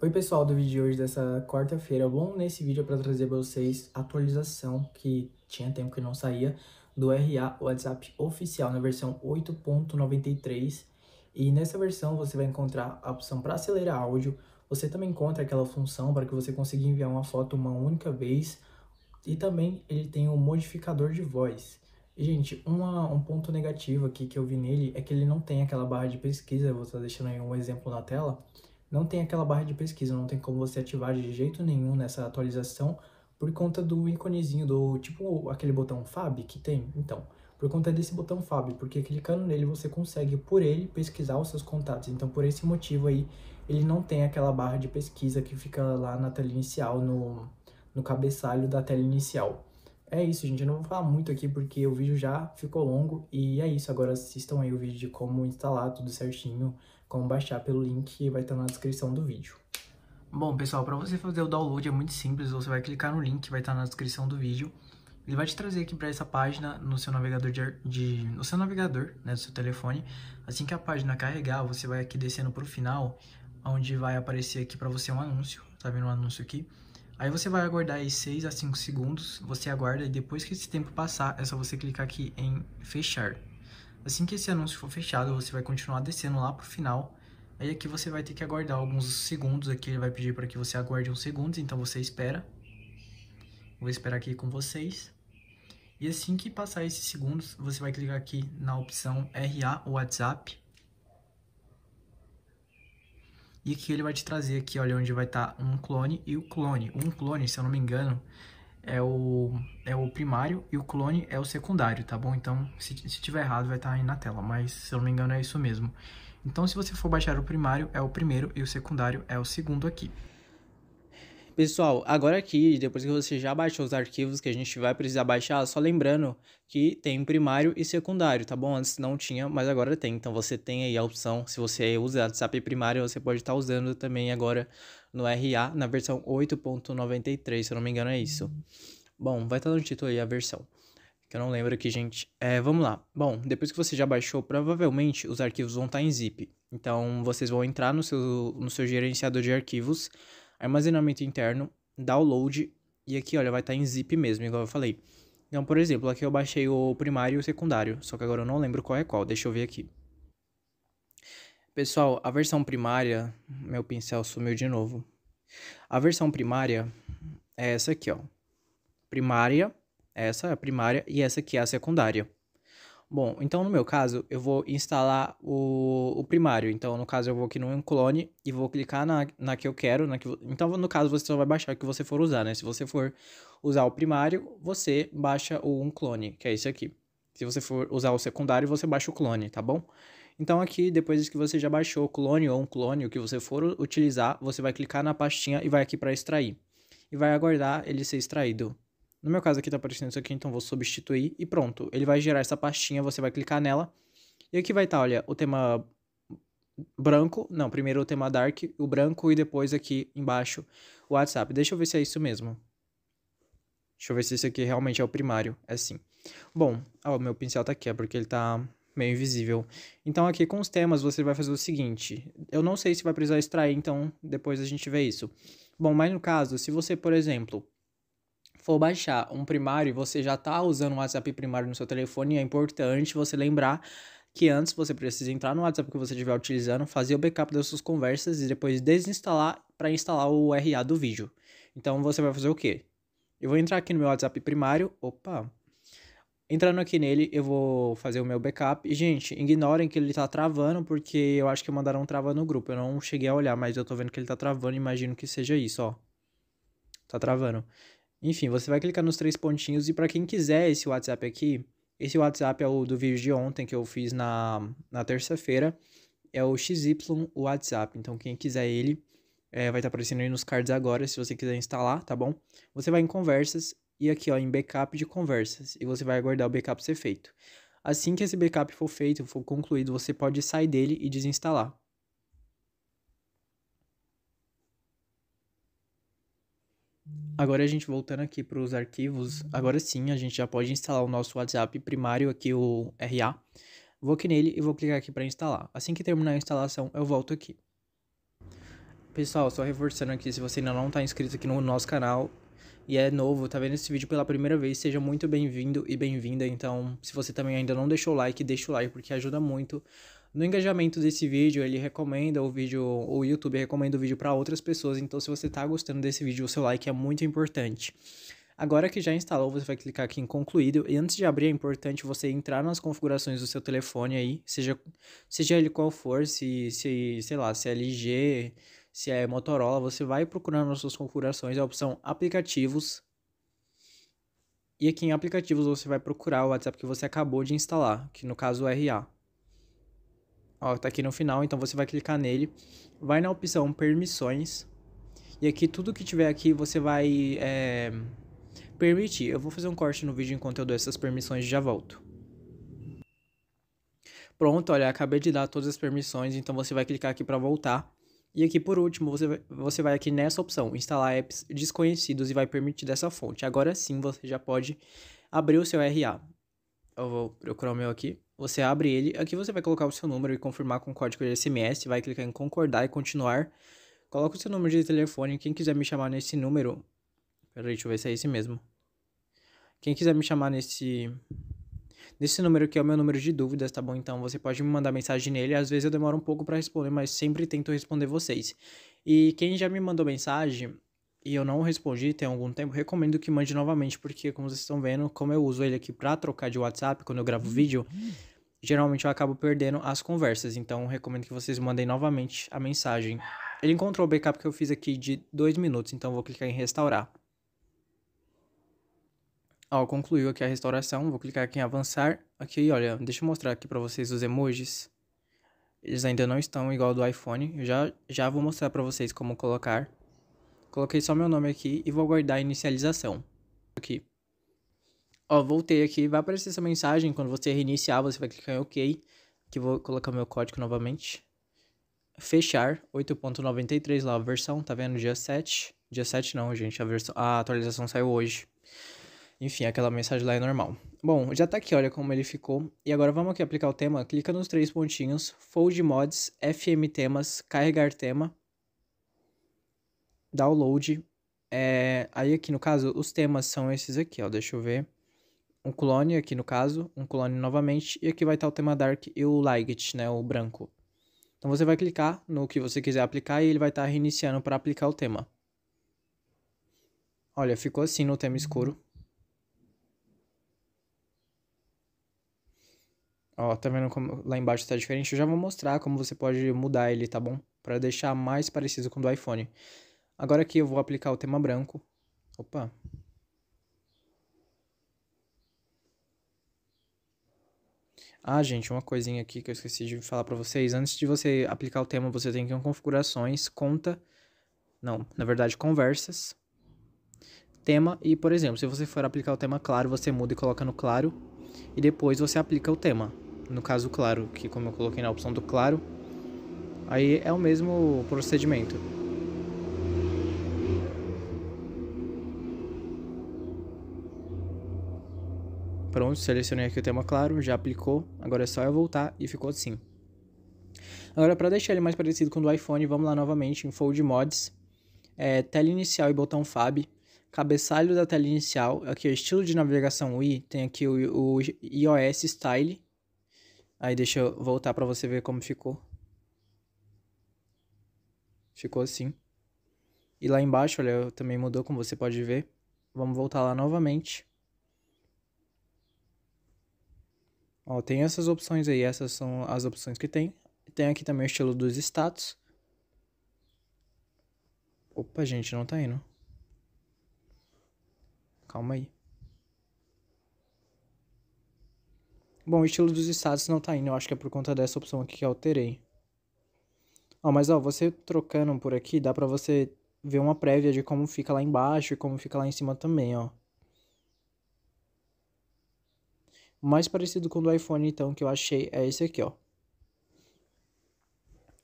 Oi pessoal do vídeo de hoje dessa quarta-feira. Bom, nesse vídeo é para trazer para vocês a atualização que tinha tempo que não saía do RA WhatsApp oficial na versão 8.93 e nessa versão você vai encontrar a opção para acelerar áudio. Você também encontra aquela função para que você consiga enviar uma foto uma única vez e também ele tem um modificador de voz. E, gente, uma, um ponto negativo aqui que eu vi nele é que ele não tem aquela barra de pesquisa. Eu vou estar deixando aí um exemplo na tela não tem aquela barra de pesquisa, não tem como você ativar de jeito nenhum nessa atualização por conta do íconezinho do tipo aquele botão FAB que tem. Então, por conta desse botão FAB, porque clicando nele você consegue por ele pesquisar os seus contatos. Então, por esse motivo aí, ele não tem aquela barra de pesquisa que fica lá na tela inicial no no cabeçalho da tela inicial é isso, gente. Eu não vou falar muito aqui porque o vídeo já ficou longo. E é isso. Agora assistam aí o vídeo de como instalar tudo certinho, como baixar pelo link que vai estar na descrição do vídeo. Bom, pessoal, para você fazer o download é muito simples. Você vai clicar no link que vai estar na descrição do vídeo. Ele vai te trazer aqui para essa página no seu navegador de, de, no seu navegador, né, do seu telefone. Assim que a página carregar, você vai aqui descendo para o final, onde vai aparecer aqui para você um anúncio. Tá vendo um anúncio aqui? Aí você vai aguardar aí 6 a 5 segundos, você aguarda e depois que esse tempo passar, é só você clicar aqui em fechar. Assim que esse anúncio for fechado, você vai continuar descendo lá pro final. Aí aqui você vai ter que aguardar alguns segundos, aqui ele vai pedir para que você aguarde uns segundos, então você espera. Vou esperar aqui com vocês. E assim que passar esses segundos, você vai clicar aqui na opção RA WhatsApp e aqui ele vai te trazer aqui, olha, onde vai estar tá um clone e o clone. Um clone, se eu não me engano, é o, é o primário e o clone é o secundário, tá bom? Então, se, se tiver errado, vai estar tá aí na tela, mas se eu não me engano é isso mesmo. Então, se você for baixar o primário, é o primeiro e o secundário é o segundo aqui. Pessoal, agora aqui, depois que você já baixou os arquivos que a gente vai precisar baixar, só lembrando que tem primário e secundário, tá bom? Antes não tinha, mas agora tem. Então você tem aí a opção, se você usa WhatsApp primário, você pode estar tá usando também agora no RA, na versão 8.93, se eu não me engano é isso. Bom, vai estar tá no título aí a versão que eu não lembro aqui, gente. É, vamos lá. Bom, depois que você já baixou, provavelmente os arquivos vão estar tá em zip. Então, vocês vão entrar no seu, no seu gerenciador de arquivos armazenamento interno, download, e aqui, olha, vai estar tá em zip mesmo, igual eu falei. Então, por exemplo, aqui eu baixei o primário e o secundário, só que agora eu não lembro qual é qual, deixa eu ver aqui. Pessoal, a versão primária, meu pincel sumiu de novo. A versão primária é essa aqui, ó. Primária, essa é a primária e essa aqui é a secundária. Bom, então no meu caso, eu vou instalar o, o primário. Então, no caso, eu vou aqui no clone e vou clicar na, na que eu quero. Na que, então, no caso, você só vai baixar o que você for usar, né? Se você for usar o primário, você baixa o um clone, que é esse aqui. Se você for usar o secundário, você baixa o clone, tá bom? Então aqui, depois que você já baixou o clone ou um clone, o que você for utilizar, você vai clicar na pastinha e vai aqui para extrair. E vai aguardar ele ser extraído. No meu caso aqui tá aparecendo isso aqui, então vou substituir e pronto. Ele vai gerar essa pastinha, você vai clicar nela. E aqui vai estar, tá, olha, o tema branco, não, primeiro o tema dark, o branco e depois aqui embaixo o WhatsApp. Deixa eu ver se é isso mesmo. Deixa eu ver se isso aqui realmente é o primário, é sim. Bom, ó, o meu pincel tá aqui, é porque ele tá meio invisível. Então aqui com os temas você vai fazer o seguinte, eu não sei se vai precisar extrair, então depois a gente vê isso. Bom, mas no caso, se você, por exemplo, for baixar um primário e você já está usando o WhatsApp primário no seu telefone, é importante você lembrar que antes você precisa entrar no WhatsApp que você estiver utilizando, fazer o backup das suas conversas e depois desinstalar para instalar o RA do vídeo. Então você vai fazer o quê? Eu vou entrar aqui no meu WhatsApp primário, opa. Entrando aqui nele, eu vou fazer o meu backup. E, gente, ignorem que ele tá travando, porque eu acho que mandaram trava no grupo. Eu não cheguei a olhar, mas eu tô vendo que ele tá travando, imagino que seja isso, ó. Tá travando. Enfim, você vai clicar nos três pontinhos e para quem quiser esse WhatsApp aqui, esse WhatsApp é o do vídeo de ontem que eu fiz na, na terça-feira, é o XY WhatsApp, então quem quiser ele é, vai estar tá aparecendo aí nos cards agora, se você quiser instalar, tá bom? Você vai em conversas e aqui ó, em backup de conversas e você vai aguardar o backup ser feito. Assim que esse backup for feito, for concluído, você pode sair dele e desinstalar. Agora a gente voltando aqui para os arquivos, agora sim a gente já pode instalar o nosso WhatsApp primário aqui, o RA. Vou aqui nele e vou clicar aqui para instalar. Assim que terminar a instalação, eu volto aqui. Pessoal, só reforçando aqui, se você ainda não está inscrito aqui no nosso canal e é novo, está vendo esse vídeo pela primeira vez, seja muito bem-vindo e bem-vinda. Então, se você também ainda não deixou o like, deixa o like, porque ajuda muito no engajamento desse vídeo, ele recomenda o vídeo, o YouTube recomenda o vídeo para outras pessoas, então se você está gostando desse vídeo, o seu like é muito importante. Agora que já instalou, você vai clicar aqui em concluído e antes de abrir é importante você entrar nas configurações do seu telefone aí, seja, seja ele qual for, se, se sei lá, se é LG, se é Motorola, você vai procurar nas suas configurações é a opção aplicativos e aqui em aplicativos você vai procurar o WhatsApp que você acabou de instalar, que no caso é o RA. Ó, tá aqui no final, então você vai clicar nele. Vai na opção permissões. E aqui, tudo que tiver aqui, você vai é, permitir. Eu vou fazer um corte no vídeo enquanto eu dou essas permissões e já volto. Pronto, olha, acabei de dar todas as permissões, então você vai clicar aqui para voltar. E aqui por último, você vai, você vai aqui nessa opção, instalar apps desconhecidos e vai permitir dessa fonte. Agora sim você já pode abrir o seu RA. Eu vou procurar o meu aqui. Você abre ele, aqui você vai colocar o seu número e confirmar com o código de SMS, vai clicar em concordar e continuar. Coloca o seu número de telefone, quem quiser me chamar nesse número... Peraí, deixa eu ver se é esse mesmo. Quem quiser me chamar nesse... Nesse número que é o meu número de dúvidas, tá bom? Então você pode me mandar mensagem nele. Às vezes eu demoro um pouco para responder, mas sempre tento responder vocês. E quem já me mandou mensagem, e eu não respondi tem algum tempo, recomendo que mande novamente, porque como vocês estão vendo, como eu uso ele aqui para trocar de WhatsApp quando eu gravo vídeo, geralmente eu acabo perdendo as conversas, então recomendo que vocês mandem novamente a mensagem. Ele encontrou o backup que eu fiz aqui de dois minutos, então vou clicar em restaurar. Ó, concluiu aqui a restauração, vou clicar aqui em avançar. Aqui, olha, deixa eu mostrar aqui para vocês os emojis. Eles ainda não estão igual ao do iPhone, eu já, já vou mostrar para vocês como colocar. Coloquei só meu nome aqui e vou guardar a inicialização. Aqui. Ó, voltei aqui, vai aparecer essa mensagem. Quando você reiniciar, você vai clicar em OK. Aqui vou colocar meu código novamente. Fechar, 8.93 lá a versão, tá vendo? Dia 7. Dia 7 não, gente, a, versão, a atualização saiu hoje. Enfim, aquela mensagem lá é normal. Bom, já tá aqui, olha como ele ficou. E agora vamos aqui aplicar o tema. Clica nos três pontinhos, Fold Mods, FM Temas, Carregar Tema download. É, aí aqui no caso, os temas são esses aqui, ó. Deixa eu ver. Um clone aqui no caso, um clone novamente. E aqui vai estar o tema Dark e o Light, né? O branco. Então você vai clicar no que você quiser aplicar e ele vai estar reiniciando para aplicar o tema. Olha, ficou assim no tema escuro. Ó, tá vendo como lá embaixo tá diferente? Eu já vou mostrar como você pode mudar ele, tá bom? Para deixar mais parecido com o do iPhone. Agora aqui eu vou aplicar o tema branco. Opa! Ah, gente, uma coisinha aqui que eu esqueci de falar para vocês. Antes de você aplicar o tema, você tem que ir em configurações, conta... Não, na verdade, conversas. Tema e, por exemplo, se você for aplicar o tema claro, você muda e coloca no claro. E depois você aplica o tema. No caso, claro, que como eu coloquei na opção do claro, aí é o mesmo procedimento. Pronto, selecionei aqui o tema claro, já aplicou, agora é só eu voltar e ficou assim. Agora, para deixar ele mais parecido com o do iPhone, vamos lá novamente em Fold Mods, é, tela inicial e botão Fab, cabeçalho da tela inicial, aqui é o estilo de navegação Wii, tem aqui o, o iOS Style, aí deixa eu voltar para você ver como ficou. Ficou assim. E lá embaixo, olha, também mudou, como você pode ver. Vamos voltar lá novamente. Ó, tem essas opções aí, essas são as opções que tem. Tem aqui também o estilo dos status. Opa, gente, não tá indo. Calma aí. Bom, o estilo dos status não tá indo, eu acho que é por conta dessa opção aqui que eu alterei. Ó, mas ó, você trocando por aqui, dá pra você ver uma prévia de como fica lá embaixo e como fica lá em cima também, ó. mais parecido com o do iPhone, então, que eu achei é esse aqui, ó.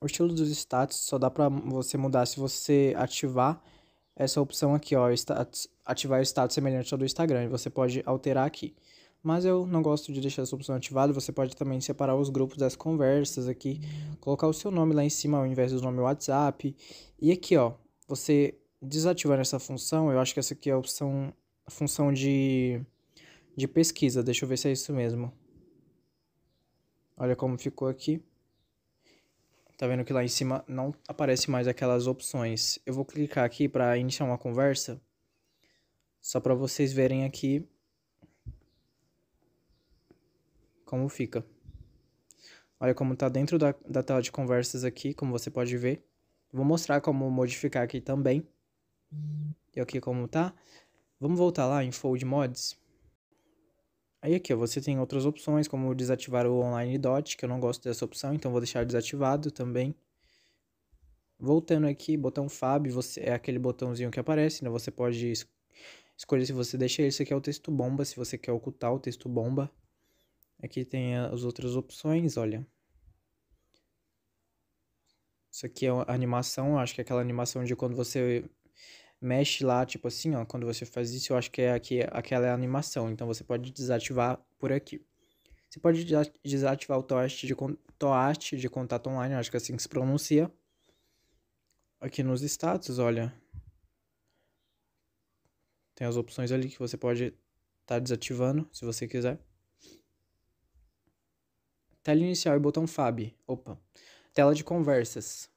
O estilo dos status só dá pra você mudar se você ativar essa opção aqui, ó. Status, ativar o status semelhante ao do Instagram. você pode alterar aqui. Mas eu não gosto de deixar essa opção ativada. Você pode também separar os grupos das conversas aqui. Colocar o seu nome lá em cima ao invés do nome WhatsApp. E aqui, ó. Você desativando essa função, eu acho que essa aqui é a opção... A função de de pesquisa. Deixa eu ver se é isso mesmo. Olha como ficou aqui. Tá vendo que lá em cima não aparece mais aquelas opções. Eu vou clicar aqui para iniciar uma conversa. Só para vocês verem aqui como fica. Olha como tá dentro da, da tela de conversas aqui, como você pode ver. Vou mostrar como modificar aqui também. E aqui como tá. Vamos voltar lá em Fold Mods. Aí aqui, ó, você tem outras opções, como desativar o online dot, que eu não gosto dessa opção, então vou deixar desativado também. Voltando aqui, botão Fab, você, é aquele botãozinho que aparece, né? Você pode es escolher se você deixa ele, aqui é o texto bomba, se você quer ocultar o texto bomba. Aqui tem as outras opções, olha. Isso aqui é animação, acho que é aquela animação de quando você mexe lá, tipo assim, ó, quando você faz isso, eu acho que é aqui, aquela é a animação, então você pode desativar por aqui. Você pode desativar o toast de, toast de contato online, acho que é assim que se pronuncia. Aqui nos status, olha. Tem as opções ali que você pode estar tá desativando, se você quiser. Tela inicial e botão FAB. Opa. Tela de conversas.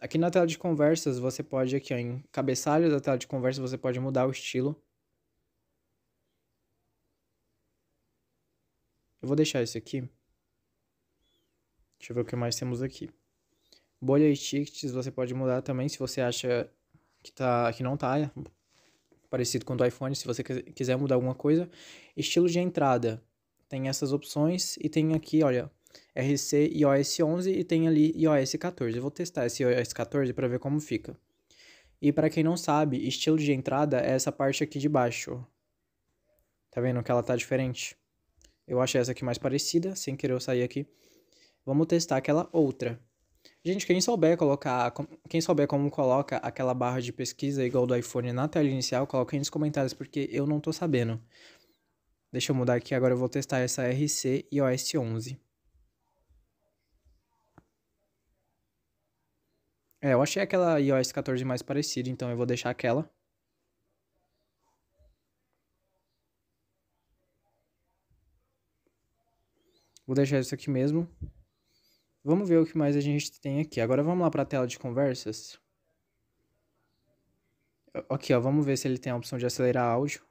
Aqui na tela de conversas, você pode aqui ó, em cabeçalho da tela de conversas, você pode mudar o estilo. Eu vou deixar isso aqui. Deixa eu ver o que mais temos aqui. Bolha e tickets, você pode mudar também se você acha que, tá, que não tá né? parecido com o do iPhone, se você quiser mudar alguma coisa. Estilo de entrada, tem essas opções e tem aqui, olha, RC iOS 11 e tem ali iOS 14. Eu vou testar esse iOS 14 para ver como fica. E para quem não sabe, estilo de entrada é essa parte aqui de baixo. Tá vendo que ela tá diferente? Eu achei essa aqui mais parecida, sem querer eu sair aqui. Vamos testar aquela outra. Gente, quem souber colocar, quem souber como coloca aquela barra de pesquisa igual do iPhone na tela inicial, coloca aí nos comentários porque eu não tô sabendo. Deixa eu mudar aqui, agora eu vou testar essa RC iOS 11. É, eu achei aquela iOS 14 mais parecida, então eu vou deixar aquela. Vou deixar isso aqui mesmo. Vamos ver o que mais a gente tem aqui. Agora vamos lá para a tela de conversas. Aqui, ó, vamos ver se ele tem a opção de acelerar áudio.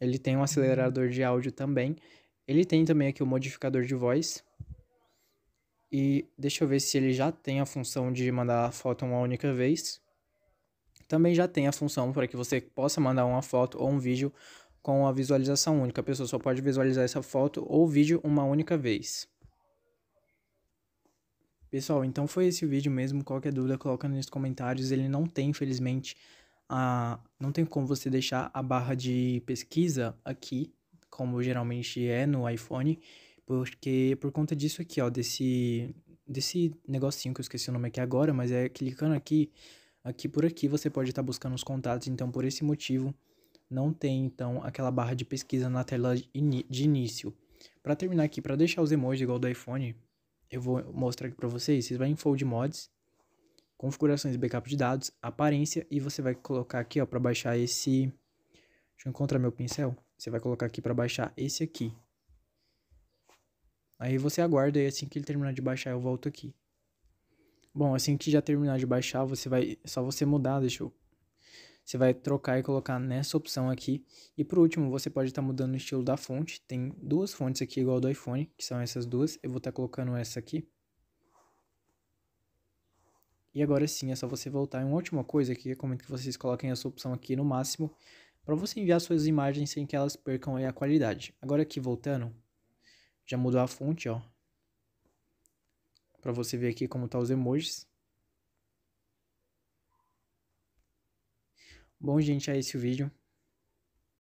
Ele tem um acelerador de áudio também. Ele tem também aqui o modificador de voz. E deixa eu ver se ele já tem a função de mandar a foto uma única vez. Também já tem a função para que você possa mandar uma foto ou um vídeo com a visualização única. A pessoa só pode visualizar essa foto ou vídeo uma única vez. Pessoal, então foi esse vídeo mesmo. Qualquer dúvida, coloca nos comentários. Ele não tem, infelizmente, a... não tem como você deixar a barra de pesquisa aqui como geralmente é no iPhone, porque por conta disso aqui, ó, desse desse negocinho que eu esqueci o nome aqui agora, mas é clicando aqui, aqui por aqui você pode estar tá buscando os contatos, então por esse motivo não tem então aquela barra de pesquisa na tela de início. Para terminar aqui, para deixar os emojis igual do iPhone, eu vou mostrar aqui para vocês, vocês vão em Fold Mods, configurações e backup de dados, aparência e você vai colocar aqui, ó, para baixar esse Deixa eu encontrar meu pincel. Você vai colocar aqui para baixar esse aqui. Aí você aguarda e assim que ele terminar de baixar eu volto aqui. Bom, assim que já terminar de baixar, você vai só você mudar, deixa eu você vai trocar e colocar nessa opção aqui. E por último, você pode estar tá mudando o estilo da fonte. Tem duas fontes aqui igual do iPhone, que são essas duas. Eu vou estar tá colocando essa aqui. E agora sim, é só você voltar. E uma última coisa aqui, recomendo que vocês coloquem essa opção aqui no máximo para você enviar suas imagens sem que elas percam a qualidade. Agora aqui voltando, já mudou a fonte, ó. Para você ver aqui como tá os emojis. Bom, gente, é esse o vídeo.